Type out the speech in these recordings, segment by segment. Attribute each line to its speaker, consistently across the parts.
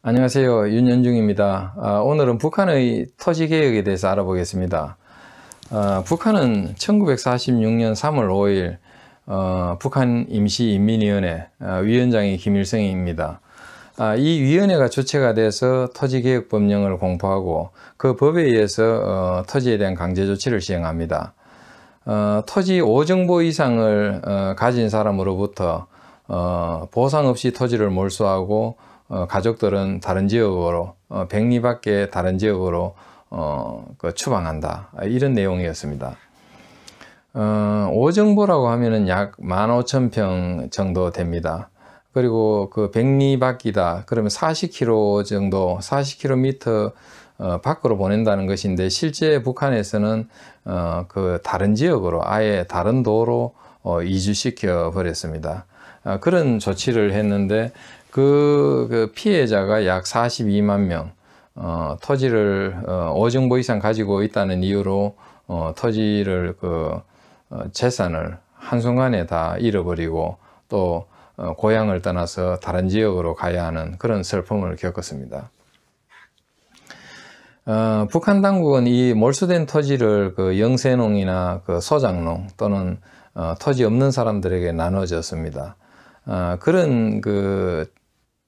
Speaker 1: 안녕하세요. 윤현중입니다. 아, 오늘은 북한의 토지개혁에 대해서 알아보겠습니다. 아, 북한은 1946년 3월 5일 북한 임시인민위원회 아, 위원장이 김일성입니다. 아, 이 위원회가 주체가 돼서 토지개혁법령을 공포하고 그 법에 의해서 어, 토지에 대한 강제조치를 시행합니다. 어, 토지 5정보 이상을 어, 가진 사람으로부터 보상 없이 토지를 몰수하고 어, 가족들은 다른 지역으로 어, 백리 밖에 다른 지역으로 어, 그 추방한다 이런 내용이었습니다. 어, 오정보라고 하면은 약 15,000평 정도 됩니다. 그리고 그 백리 밖이다 그러면 40km 정도 40km 어, 밖으로 보낸다는 것인데 실제 북한에서는 어, 그 다른 지역으로 아예 다른 도로 어, 이주시켜 버렸습니다. 아, 그런 조치를 했는데 그, 그 피해자가 약 42만 명 어, 토지를 5정보 어, 이상 가지고 있다는 이유로 토지를 그 재산을 한순간에 다 잃어버리고 또 고향을 떠나서 다른 지역으로 가야 하는 그런 슬픔을 겪었습니다. 어, 북한 당국은 이 몰수된 토지를 그 영세농이나 그 소작농 또는 어, 토지 없는 사람들에게 나눠졌습니다. 어, 그런 그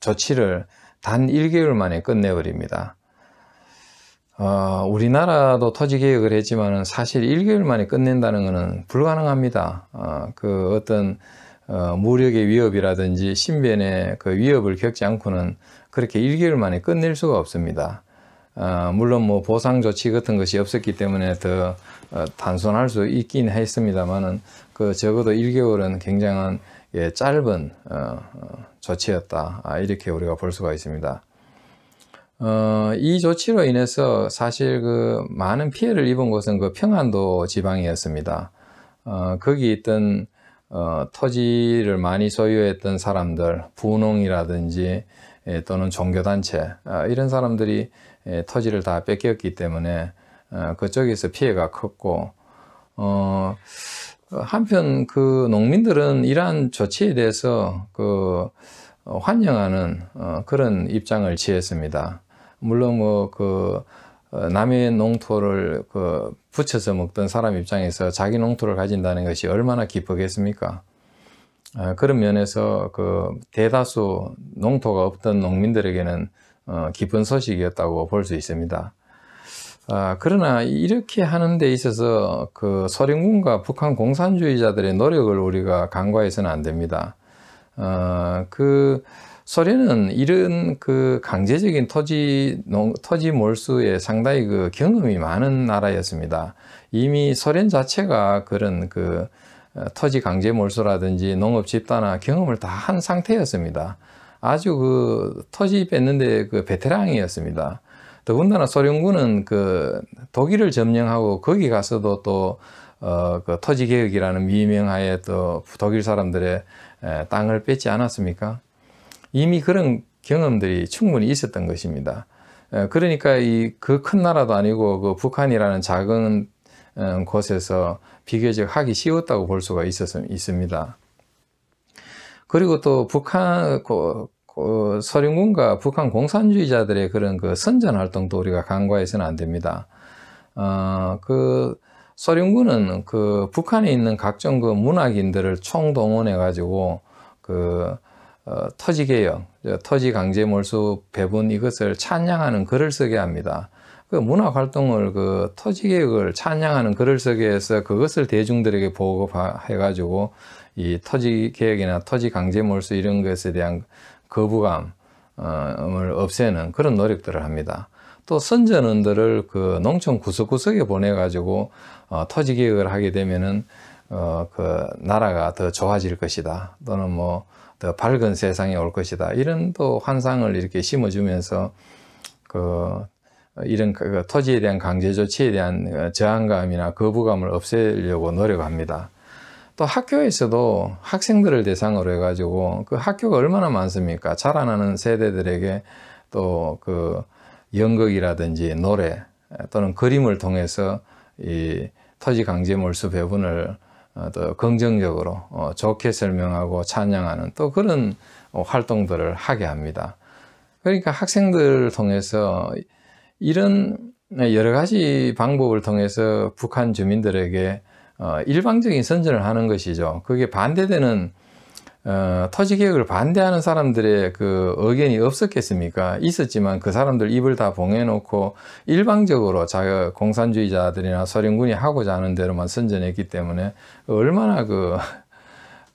Speaker 1: 조치를 단 1개월 만에 끝내버립니다. 어, 우리나라도 토지 개혁을 했지만 사실 1개월 만에 끝낸다는 것은 불가능합니다. 어, 그 어떤 어, 무력의 위협이라든지 신변의 그 위협을 겪지 않고는 그렇게 1개월 만에 끝낼 수가 없습니다. 어, 물론 뭐 보상 조치 같은 것이 없었기 때문에 더 어, 단순할 수 있긴 했습니다만은 그 적어도 1개월은 굉장한 예, 짧은 어, 어, 조치였다. 아, 이렇게 우리가 볼 수가 있습니다. 어, 이 조치로 인해서 사실 그 많은 피해를 입은 곳은 그 평안도 지방이었습니다. 어, 거기 있던 어, 토지를 많이 소유했던 사람들, 분홍이라든지 예, 또는 종교단체 어, 이런 사람들이 예, 토지를 다 뺏겼기 때문에 어, 그쪽에서 피해가 컸고 어, 한편 그 농민들은 이러한 조치에 대해서 그 어, 환영하는 어, 그런 입장을 취했습니다. 물론 뭐그 어, 남의 농토를 그 붙여서 먹던 사람 입장에서 자기 농토를 가진다는 것이 얼마나 기쁘겠습니까? 아, 그런 면에서 그 대다수 농토가 없던 농민들에게는 기쁜 소식이었다고 볼 수 있습니다. 아, 그러나 이렇게 하는 데 있어서 그 소련군과 북한 공산주의자들의 노력을 우리가 간과해서는 안 됩니다. 어, 그 소련은 이런 그 강제적인 토지 농, 토지 몰수에 상당히 그 경험이 많은 나라였습니다. 이미 소련 자체가 그런 그 어, 토지 강제 몰수라든지 농업 집단화 경험을 다 한 상태였습니다. 아주 그 토지 뺐는데 그 베테랑이었습니다. 더군다나 소련군은 그 독일을 점령하고 거기 가서도 또 어, 그 토지 개혁이라는 미명하에 또 독일 사람들의 땅을 뺏지 않았습니까? 이미 그런 경험들이 충분히 있었던 것입니다. 그러니까 이 그 큰 나라도 아니고 그 북한이라는 작은 어, 곳에서 비교적 하기 쉬웠다고 볼 수가 있었, 습니다 그리고 또 북한, 그 서령군과 북한 공산주의자들의 그런 그 선전 활동도 우리가 간과해서는 안 됩니다. 어, 그 서령군은 그 북한에 있는 각종 그 문학인들을 총동원해 가지고 그 어, 토지 개혁, 토지 강제 몰수 배분 이것을 찬양하는 글을 쓰게 합니다. 그 문학 활동을 그 토지 개혁을 찬양하는 글을 쓰게 해서 그것을 대중들에게 보급해 가지고 이 토지 개혁이나 토지 강제 몰수 이런 것에 대한 거부감을 어, 없애는 그런 노력들을 합니다. 또 선전원들을 그 농촌 구석구석에 보내가지고 어, 토지 개혁을 하게 되면은 어, 그 나라가 더 좋아질 것이다 또는 뭐 더 밝은 세상에 올 것이다 이런 또 환상을 이렇게 심어주면서 그 이런 그 토지에 대한 강제 조치에 대한 저항감이나 거부감을 없애려고 노력합니다. 또 학교에서도 학생들을 대상으로 해가지고 그 학교가 얼마나 많습니까? 자라나는 세대들에게 또 그 연극이라든지 노래 또는 그림을 통해서 이 토지 강제 몰수 배분을 어, 또 긍정적으로 어, 좋게 설명하고 찬양하는 또 그런 활동들을 하게 합니다. 그러니까 학생들을 통해서 이런 네, 여러 가지 방법을 통해서 북한 주민들에게 어, 일방적인 선전을 하는 것이죠. 그게 반대되는 어, 토지 개혁을 반대하는 사람들의 그 의견이 없었겠습니까? 있었지만 그 사람들 입을 다 봉해놓고 일방적으로 자 공산주의자들이나 소련군이 하고자 하는 대로만 선전했기 때문에 얼마나 그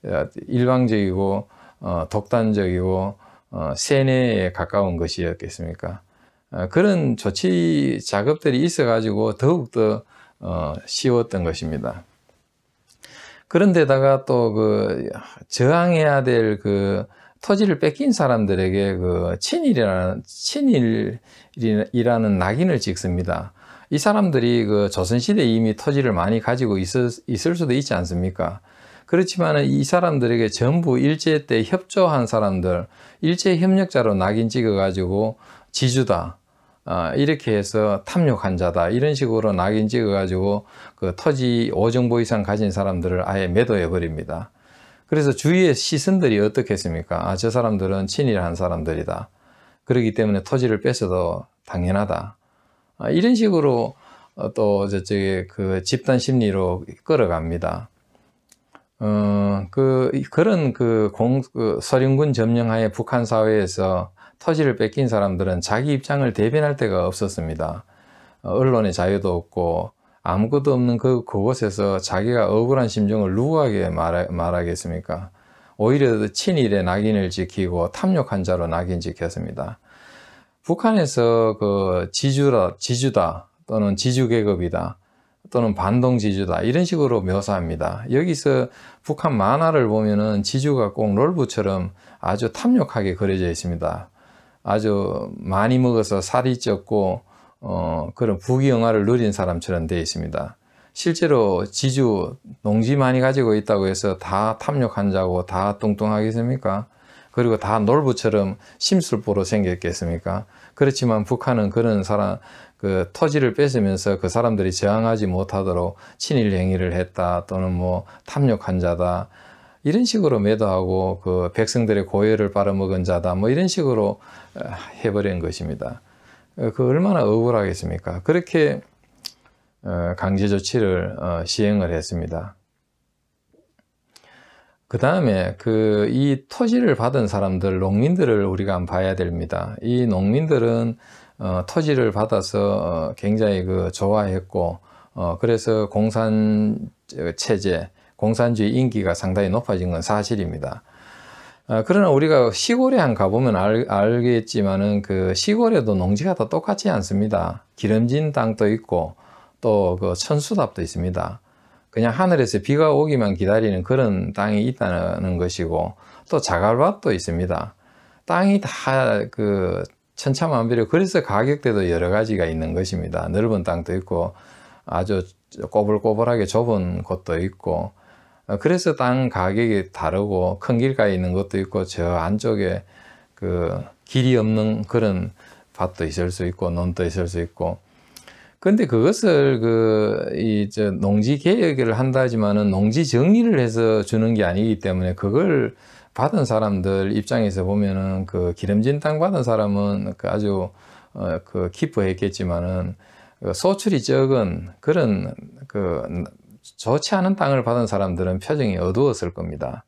Speaker 1: 어, 일방적이고 어, 독단적이고 어, 세뇌에 가까운 것이었겠습니까? 어, 그런 조치 작업들이 있어가지고 더욱더 어, 쉬웠던 것입니다. 그런데다가 또그 저항해야 될그 토지를 뺏긴 사람들에게 그 친일이라는 친일이라는 낙인을 찍습니다. 이 사람들이 그 조선시대 이미 토지를 많이 가지고 있을, 있을 수도 있지 않습니까? 그렇지만 이 사람들에게 전부 일제 때 협조한 사람들, 일제 협력자로 낙인 찍어가지고 지주다, 어, 이렇게 해서 탐욕 환자다 이런 식으로 낙인 찍어 가지고 그 토지 5정보 이상 가진 사람들을 아예 매도해 버립니다 그래서 주위의 시선들이 어떻겠습니까 아, 저 사람들은 친일한 사람들이다 그러기 때문에 토지를 뺏어도 당연하다 아, 이런 식으로 어, 또 저쪽에 그 집단 심리로 끌어갑니다 어, 그, 그런 그 공, 그 서륜군 점령하에 북한 사회에서 토지를 뺏긴 사람들은 자기 입장을 대변할 데가 없었습니다. 어, 언론의 자유도 없고 아무것도 없는 그 그곳에서 자기가 억울한 심정을 누구에게 말하, 겠습니까 오히려 친일의 낙인을 지키고 탐욕한 자로 낙인 지켰습니다. 북한에서 그 지주라, 지주다 또는 지주계급이다 또는 반동지주다 이런 식으로 묘사합니다. 여기서 북한 만화를 보면은 지주가 꼭롤브처럼 아주 탐욕하게 그려져 있습니다. 아주 많이 먹어서 살이 쪘고 어, 그런 부귀영화를 누린 사람처럼 되어 있습니다. 실제로 지주 농지 많이 가지고 있다고 해서 다 탐욕한 자고 다 뚱뚱하겠습니까? 그리고 다 놀부처럼 심술보로 생겼겠습니까? 그렇지만 북한은 그런 사람 그 토지를 뺏으면서 그 사람들이 저항하지 못하도록 친일 행위를 했다 또는 뭐 탐욕한 자다 이런 식으로 매도하고 그 백성들의 고혈을 빨아먹은 자다 뭐 이런 식으로 어, 해버린 것입니다. 어, 그 얼마나 억울하겠습니까? 그렇게 어, 강제 조치를 시행을 했습니다. 그 다음에 그 이 토지를 받은 사람들 농민들을 우리가 한번 봐야 됩니다. 이 농민들은 토지를 받아서 굉장히 그 좋아했고 그래서 공산 체제 공산주의 인기가 상당히 높아진 건 사실입니다. 어, 그러나 우리가 시골에 한 가보면 알, 겠지만은 그 시골에도 농지가 다 똑같지 않습니다. 기름진 땅도 있고 또 그 천수답도 있습니다. 그냥 하늘에서 비가 오기만 기다리는 그런 땅이 있다는 것이고 또 자갈밭도 있습니다. 땅이 다 그천차만별이 그래서 가격대도 여러 가지가 있는 것입니다. 넓은 땅도 있고 아주 꼬불꼬불하게 좁은 곳도 있고 어, 그래서 땅 가격이 다르고 큰 길가에 있는 것도 있고 저 안쪽에 그 길이 없는 그런 밭도 있을 수 있고 논도 있을 수 있고 근데 그것을 그 이 저 농지 개혁을 한다지만은 농지 정리를 해서 주는 게 아니기 때문에 그걸 받은 사람들 입장에서 보면은 그 기름진 땅 받은 사람은 그 아주 어 그 기뻐했겠지만은 그 소출이 적은 그런 그 좋지 않은 땅을 받은 사람들은 표정이 어두웠을 겁니다.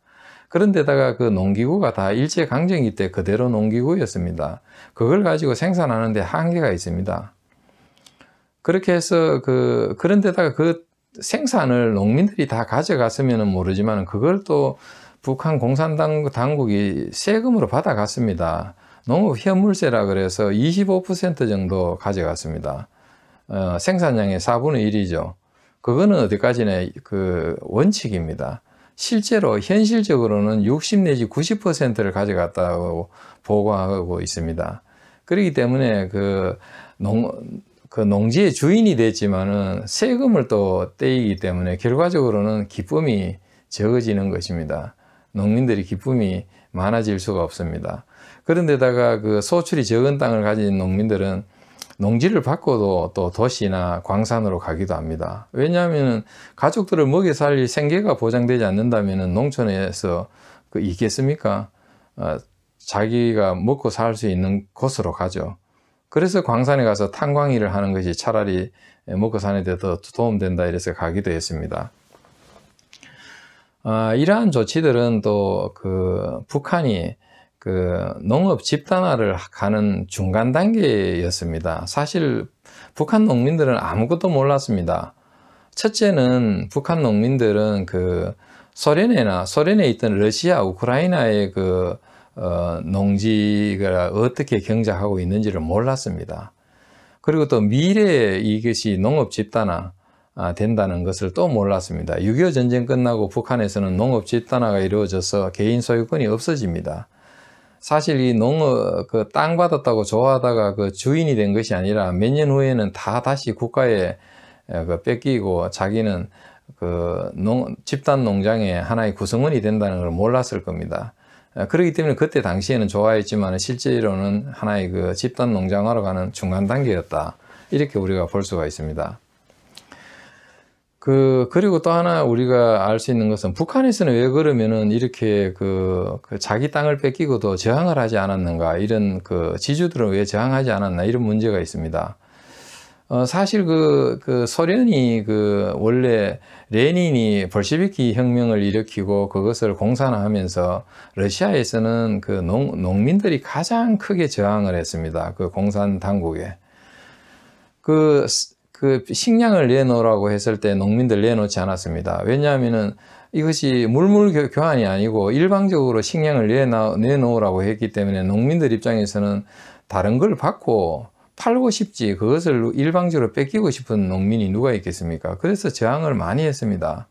Speaker 1: 그런데다가 그 농기구가 다 일제강점기 때 그대로 농기구였습니다. 그걸 가지고 생산하는데 한계가 있습니다. 그렇게 해서 그, 그런데다가 그 생산을 농민들이 다 가져갔으면 모르지만 그걸 또 북한 공산당 당국이 세금으로 받아갔습니다. 농업 현물세라 그래서 25% 정도 가져갔습니다. 어, 생산량의 4분의 1이죠. 그거는 어디까지나 그 원칙입니다. 실제로 현실적으로는 60 내지 90%를 가져갔다고 보고하고 있습니다. 그렇기 때문에 그 농, 그 농지의 주인이 됐지만은 세금을 또 떼이기 때문에 결과적으로는 기쁨이 적어지는 것입니다. 농민들이 기쁨이 많아질 수가 없습니다. 그런데다가 그 소출이 적은 땅을 가진 농민들은 농지를 바꿔도 또 도시나 광산으로 가기도 합니다. 왜냐하면 가족들을 먹여 살릴 생계가 보장되지 않는다면 농촌에서 그 있겠습니까? 어, 자기가 먹고 살 수 있는 곳으로 가죠. 그래서 광산에 가서 탄광일을 하는 것이 차라리 먹고 사는 데 더 도움된다 이래서 가기도 했습니다. 아, 이러한 조치들은 또 그 북한이 그 농업 집단화를 가는 중간 단계였습니다. 사실 북한 농민들은 아무것도 몰랐습니다. 첫째는 북한 농민들은 그 소련이나 소련에 있던 러시아, 우크라이나의 그 어, 농지가 어떻게 경작하고 있는지를 몰랐습니다. 그리고 또 미래에 이것이 농업 집단화 아, 된다는 것을 또 몰랐습니다. 6.25 전쟁 끝나고 북한에서는 농업 집단화가 이루어져서 개인 소유권이 없어집니다. 사실 이 농업 그땅 받았다고 좋아하다가 그 주인이 된 것이 아니라 몇 년 후에는 다 다시 국가에 그 뺏기고 자기는 그 농, 집단 농장의 하나의 구성원이 된다는 걸 몰랐을 겁니다. 그렇기 때문에 그때 당시에는 좋아했지만 실제로는 하나의 그 집단 농장으로 가는 중간 단계였다. 이렇게 우리가 볼 수가 있습니다. 그, 그리고 또 하나 우리가 알 수 있는 것은 북한에서는 왜 그러면은 이렇게 그, 그, 자기 땅을 뺏기고도 저항을 하지 않았는가 이런 그 지주들은 왜 저항하지 않았나 이런 문제가 있습니다. 어, 사실 그, 그 소련이 그 원래 레닌이 벌시비키 혁명을 일으키고 그것을 공산화하면서 러시아에서는 그 농, 농민들이 가장 크게 저항을 했습니다. 그 공산 당국에. 그그 식량을 내놓으라고 했을 때 농민들 내놓지 않았습니다. 왜냐하면 이것이 물물 교환이 아니고 일방적으로 식량을 내놓으라고 했기 때문에 농민들 입장에서는 다른 걸 받고 팔고 싶지 그것을 일방적으로 뺏기고 싶은 농민이 누가 있겠습니까? 그래서 저항을 많이 했습니다.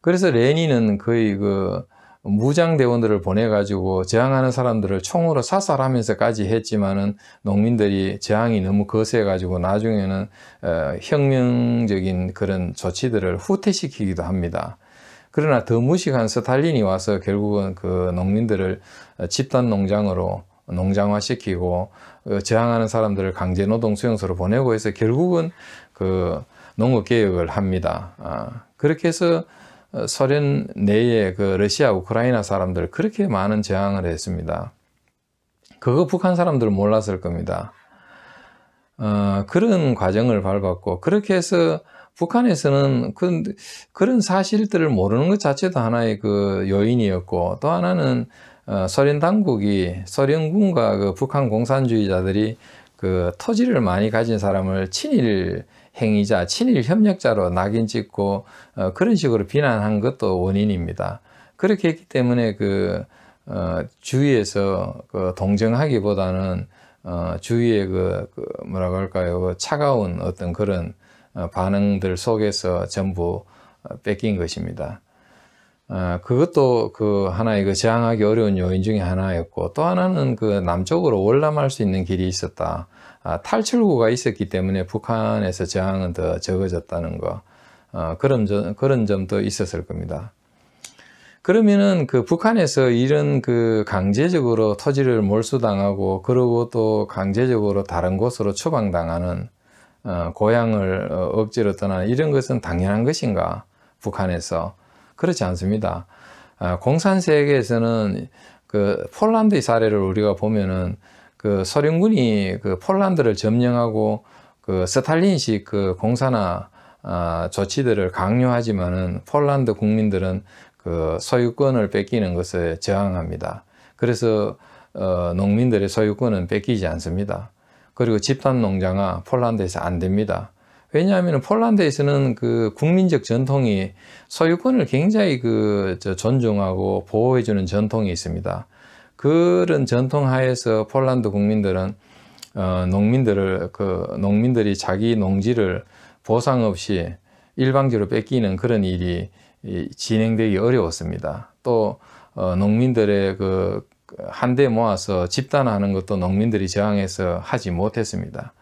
Speaker 1: 그래서 레니는 거의 그 무장대원들을 보내가지고 저항하는 사람들을 총으로 사살하면서까지 했지만은 농민들이 저항이 너무 거세가지고 나중에는 어, 혁명적인 그런 조치들을 후퇴시키기도 합니다. 그러나 더 무식한 스탈린이 와서 결국은 그 농민들을 어, 집단 농장으로 농장화시키고 어, 저항하는 사람들을 강제 노동 수용소로 보내고 해서 결국은 그 농업 개혁을 합니다. 아, 그렇게 해서 소련 어, 내에 그 러시아 우크라이나 사람들 그렇게 많은 저항을 했습니다. 그거 북한 사람들은 몰랐을 겁니다. 어, 그런 과정을 밟았고 그렇게 해서 북한에서는 그, 그런 사실들을 모르는 것 자체도 하나의 그 요인이었고 또 하나는 어, 소련 당국이 소련군과 그 북한 공산주의자들이 그 토지를 많이 가진 사람을 친일 행위자, 친일 협력자로 낙인 찍고 어, 그런 식으로 비난한 것도 원인입니다. 그렇게 했기 때문에 그 어, 주위에서 그 동정하기보다는 어, 주위의 그, 그 뭐라 고할까요그 차가운 어떤 그런 어, 반응들 속에서 전부 어, 뺏긴 것입니다. 어, 그것도 그 하나의 그 저항하기 어려운 요인 중에 하나였고 또 하나는 그 남쪽으로 월남할 수 있는 길이 있었다. 아, 탈출구가 있었기 때문에 북한에서 저항은 더 적어졌다는 거 아, 그런 점, 그런 점도 있었을 겁니다. 그러면은 그 북한에서 이런 그 강제적으로 토지를 몰수당하고 그러고 또 강제적으로 다른 곳으로 추방당하는 어, 고향을 어, 억지로 떠나는 이런 것은 당연한 것인가 북한에서 그렇지 않습니다. 아, 공산 세계에서는 그 폴란드의 사례를 우리가 보면은 그 소련군이 그 폴란드를 점령하고 그 스탈린식 그 공산화 아, 조치들을 강요하지만은 폴란드 국민들은 그 소유권을 뺏기는 것에 저항합니다. 그래서 어, 농민들의 소유권은 뺏기지 않습니다. 그리고 집단 농장화 폴란드에서 안 됩니다. 왜냐하면 폴란드에서는 그 국민적 전통이 소유권을 굉장히 그 존중하고 보호해주는 전통이 있습니다. 그런 전통 하에서 폴란드 국민들은 어, 농민들을 그 농민들이 자기 농지를 보상 없이 일방적으로 뺏기는 그런 일이 진행되기 어려웠습니다. 또 어, 농민들의 그 한데 모아서 집단화하는 것도 농민들이 저항해서 하지 못했습니다.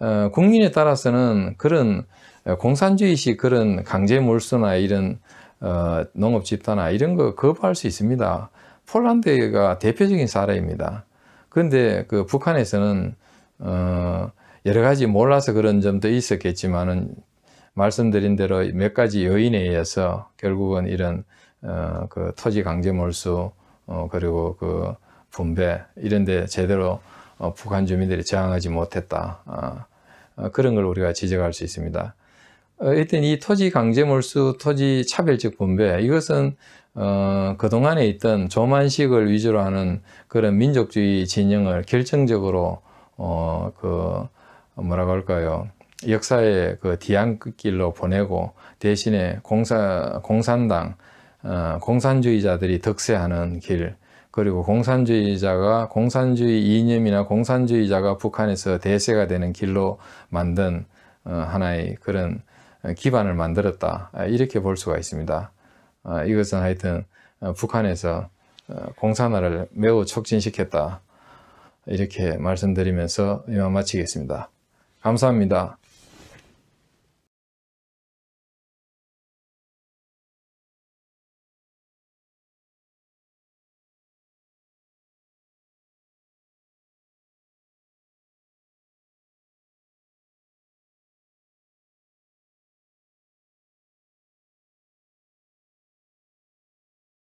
Speaker 1: 어, 국민에 따라서는 그런 어, 공산주의식 그런 강제 몰수나 이런 어, 농업 집단나 이런 거 거부할 수 있습니다. 폴란드가 대표적인 사례입니다. 그런데 그 북한에서는 어, 여러 가지 몰라서 그런 점도 있었겠지만은 말씀드린 대로 몇 가지 요인에 의해서 결국은 이런 어, 그 토지 강제 몰수 어, 그리고 그 분배 이런데 제대로 어, 북한 주민들이 저항하지 못했다. 어. 어, 그런 걸 우리가 지적할 수 있습니다. 어, 일단 이 토지 강제 몰수, 토지 차별적 분배 이것은 어, 그동안에 있던 조만식을 위주로 하는 그런 민족주의 진영을 결정적으로 어, 그 뭐라고 할까요? 역사의 그 뒤안길로 보내고 대신에 공사 공산당 어, 공산주의자들이 득세하는 길 그리고 공산주의자가 공산주의 이념이나 공산주의자가 북한에서 대세가 되는 길로 만든 어, 하나의 그런 기반을 만들었다 이렇게 볼 수가 있습니다. 어, 이것은 하여튼 어, 북한에서 공산화를 매우 촉진시켰다 이렇게 말씀드리면서 이만 마치겠습니다. 감사합니다.